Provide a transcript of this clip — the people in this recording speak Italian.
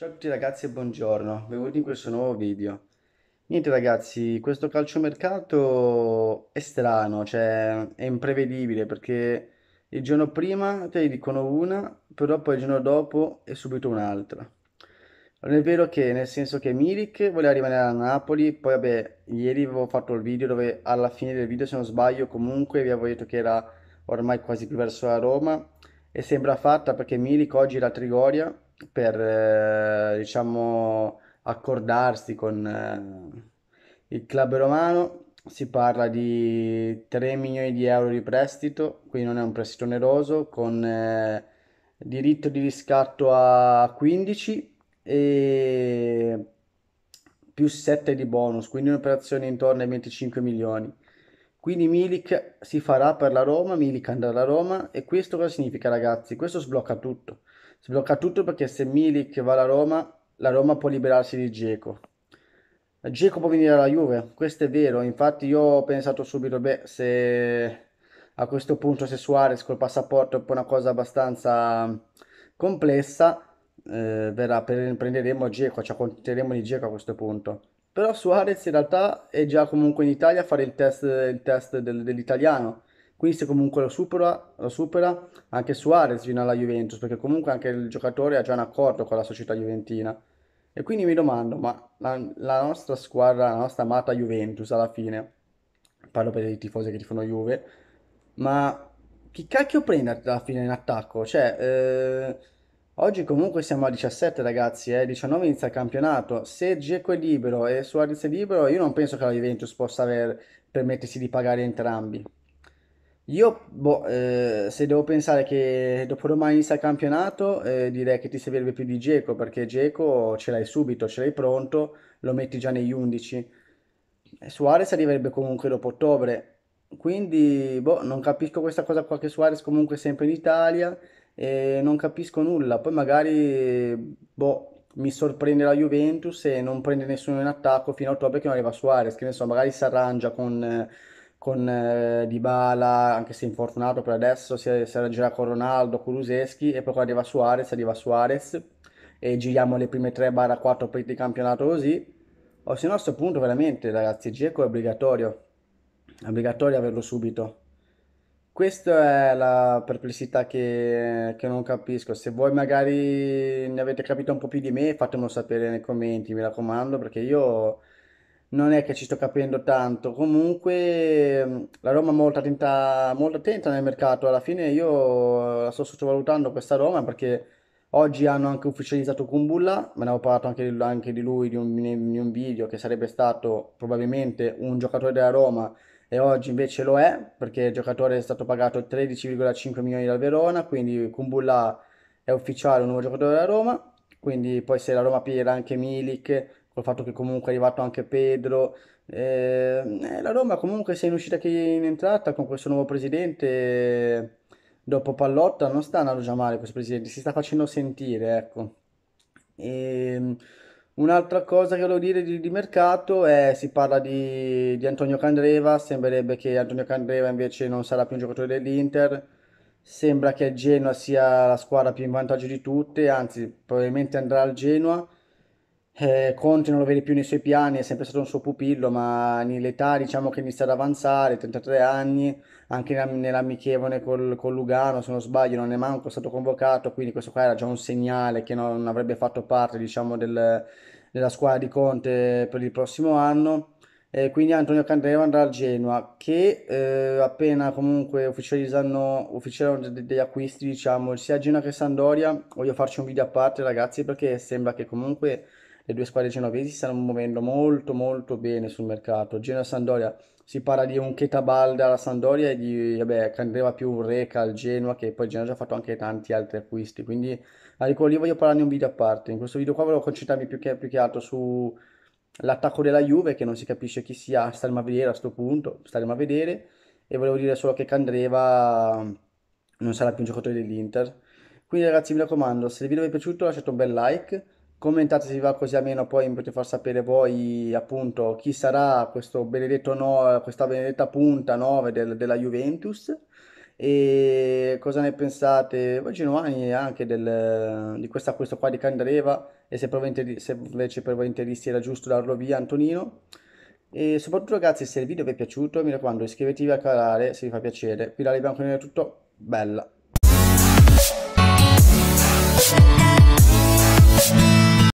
Ciao a tutti ragazzi e buongiorno, benvenuti in questo nuovo video. Niente ragazzi, questo calciomercato è strano, cioè è imprevedibile perché il giorno prima te ne dicono una, però poi il giorno dopo è subito un'altra. Non è vero che nel senso che Milik voleva rimanere a Napoli, poi vabbè, ieri avevo fatto il video dove alla fine del video se non sbaglio comunque vi avevo detto che era ormai quasi più verso la Roma e sembra fatta perché Milik oggi era a Trigoria per eh, diciamo accordarsi con eh, il club romano. Si parla di 3 milioni di euro di prestito, quindi non è un prestito oneroso, con eh, diritto di riscatto a 15 e più 7 di bonus, quindi un'operazione intorno ai 25 milioni. Quindi Milik si farà per la Roma, Milik andrà alla Roma e questo cosa significa ragazzi? Questo sblocca tutto. Sblocca tutto perché se Milik va alla Roma, la Roma può liberarsi di Geco. Geco può venire alla Juve, questo è vero. Infatti io ho pensato subito, beh, se a questo punto se Suarez col passaporto è una cosa abbastanza complessa, eh, verrà, prenderemo Geco, ci cioè accontenteremo di Geco a questo punto. Però Suarez in realtà è già comunque in Italia a fare il test, il test del- dell'italiano. Quindi se comunque lo supera, lo supera, anche Suarez viene alla Juventus, perché comunque anche il giocatore ha già un accordo con la società juventina. E quindi mi domando, ma la, la nostra squadra, la nostra amata Juventus alla fine, parlo per i tifosi che tifano Juve, ma chi cacchio prende alla fine in attacco? Cioè... Eh Oggi comunque siamo a 17 ragazzi, eh? 19 inizia il campionato, se Dzeko è libero e Suarez è libero io non penso che la Juventus possa aver, permettersi di pagare entrambi. Io boh, eh, se devo pensare che dopo domani inizia il campionato eh, direi che ti servirebbe più di Dzeko perché Dzeko ce l'hai subito, ce l'hai pronto, lo metti già negli 11. Suarez arriverebbe comunque dopo ottobre, quindi boh, non capisco questa cosa qua che Suarez comunque è sempre in Italia e non capisco nulla. Poi magari boh, mi sorprende la Juventus e non prende nessuno in attacco fino a ottobre che non arriva Suarez, che ne so, magari si arrangia con, con eh, Dybala, anche se infortunato per adesso, si, si arrangerà con Ronaldo, Kuluseschi e poi quando arriva Suarez, arriva Suarez e giriamo le prime 3-4 per il campionato così. O se no a questo punto veramente ragazzi, Geco è obbligatorio, è obbligatorio averlo subito. Questa è la perplessità che, che non capisco. Se voi magari ne avete capito un po' più di me, fatemelo sapere nei commenti, mi raccomando, perché io non è che ci sto capendo tanto. Comunque la Roma è molto attenta, molto attenta nel mercato. Alla fine io la sto sottovalutando questa Roma perché oggi hanno anche ufficializzato Kumbulla. Me ne avevo parlato anche di, anche di lui, in un, un video che sarebbe stato probabilmente un giocatore della Roma e oggi invece lo è perché il giocatore è stato pagato 13,5 milioni dal Verona, quindi Kumbulla è ufficiale un nuovo giocatore della Roma, quindi poi se la Roma piglierà anche Milik, col fatto che comunque è arrivato anche Pedro, ehm, eh, la Roma comunque sia in uscita che in entrata con questo nuovo presidente dopo Pallotta non sta andando già male questo presidente, si sta facendo sentire, ecco. E, ehm, Un'altra cosa che volevo dire di, di mercato è si parla di, di, Antonio Candreva, sembrerebbe che Antonio Candreva invece non sarà più un giocatore dell'Inter, sembra che Genoa sia la squadra più in vantaggio di tutte, anzi probabilmente andrà al Genoa eh, Conte non lo vede più nei suoi piani, è sempre stato un suo pupillo, ma nell'età diciamo che inizia ad avanzare, 33 anni, anche nell'amichevole col, col Lugano, se non sbaglio, non è manco stato convocato, quindi questo qua era già un segnale che non avrebbe fatto parte diciamo, del, della squadra di Conte per il prossimo anno. E eh, quindi Antonio Candreva andrà al Genoa che eh, appena comunque ufficializzano, ufficializzano degli, degli acquisti diciamo sia Genoa che Sandoria voglio farci un video a parte ragazzi perché sembra che comunque le due squadre genovesi stanno muovendo molto molto bene sul mercato. Genoa-Sandoria si parla di un Ketabalda alla Sandoria e di vabbè, Candeva più un Reca al Genoa che poi Genoa ha già fatto anche tanti altri acquisti quindi a ricordo io voglio parlarne un video a parte in questo video qua volevo concentrarmi più che, più che altro sull'attacco della Juve che non si capisce chi sia staremo a vedere a questo punto staremo a vedere e volevo dire solo che Candreva non sarà più un giocatore dell'Inter quindi ragazzi mi raccomando se il video vi è piaciuto lasciate un bel like commentate se vi va così almeno poi mi potete far sapere voi appunto chi sarà questo benedetto no, questa benedetta punta 9 del, della Juventus e cosa ne pensate voi genuani anche del, di questa, questo qua di Candareva e se, se invece per voi interessi era giusto darlo via Antonino e soprattutto ragazzi se il video vi è piaciuto mi raccomando iscrivetevi al canale se vi fa piacere qui da Bianco è tutto bella